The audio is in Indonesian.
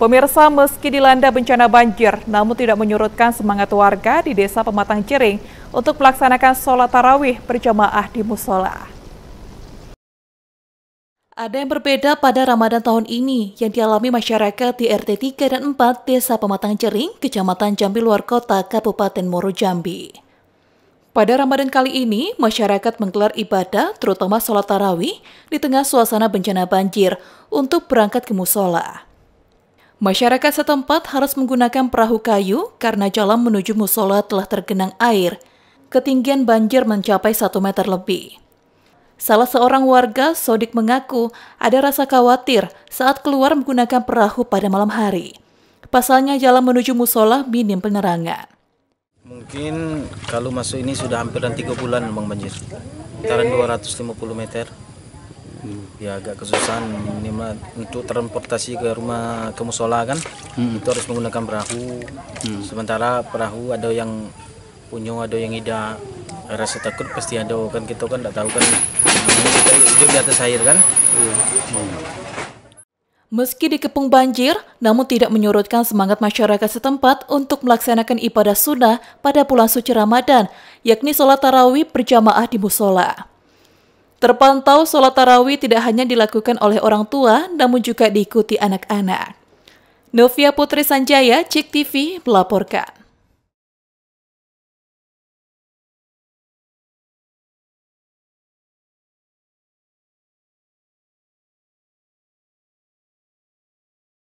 Pemirsa meski dilanda bencana banjir, namun tidak menyurutkan semangat warga di desa Pematang Ciring untuk melaksanakan sholat tarawih berjamaah di musola. Ada yang berbeda pada Ramadan tahun ini yang dialami masyarakat di RT 3 dan 4 Desa Pematang Cering, Kecamatan Jambi Luar Kota, Kabupaten Moro Jambi. Pada Ramadan kali ini, masyarakat menggelar ibadah, terutama sholat tarawih, di tengah suasana bencana banjir, untuk berangkat ke musola. Masyarakat setempat harus menggunakan perahu kayu karena jalan menuju musola telah tergenang air. Ketinggian banjir mencapai 1 meter lebih. Salah seorang warga, Sodik mengaku ada rasa khawatir saat keluar menggunakan perahu pada malam hari. Pasalnya jalan menuju musola minim penerangan. Mungkin kalau masuk ini sudah hampir 3 bulan memang banjir. Sekitaran 250 meter hmm. ya agak kesusahan Ini mah untuk transportasi ke rumah ke musola kan hmm. itu harus menggunakan perahu hmm. sementara perahu ada yang punya ada yang tidak rasa takut pasti ada kan kita kan tidak tahu kan kita itu di atas air kan hmm. Hmm. Meski dikepung banjir, namun tidak menyurutkan semangat masyarakat setempat untuk melaksanakan ibadah sunnah pada bulan suci Ramadan, yakni sholat tarawih berjamaah di musola. Terpantau sholat tarawih tidak hanya dilakukan oleh orang tua, namun juga diikuti anak-anak. Novia Putri Sanjaya, Cik TV, melaporkan.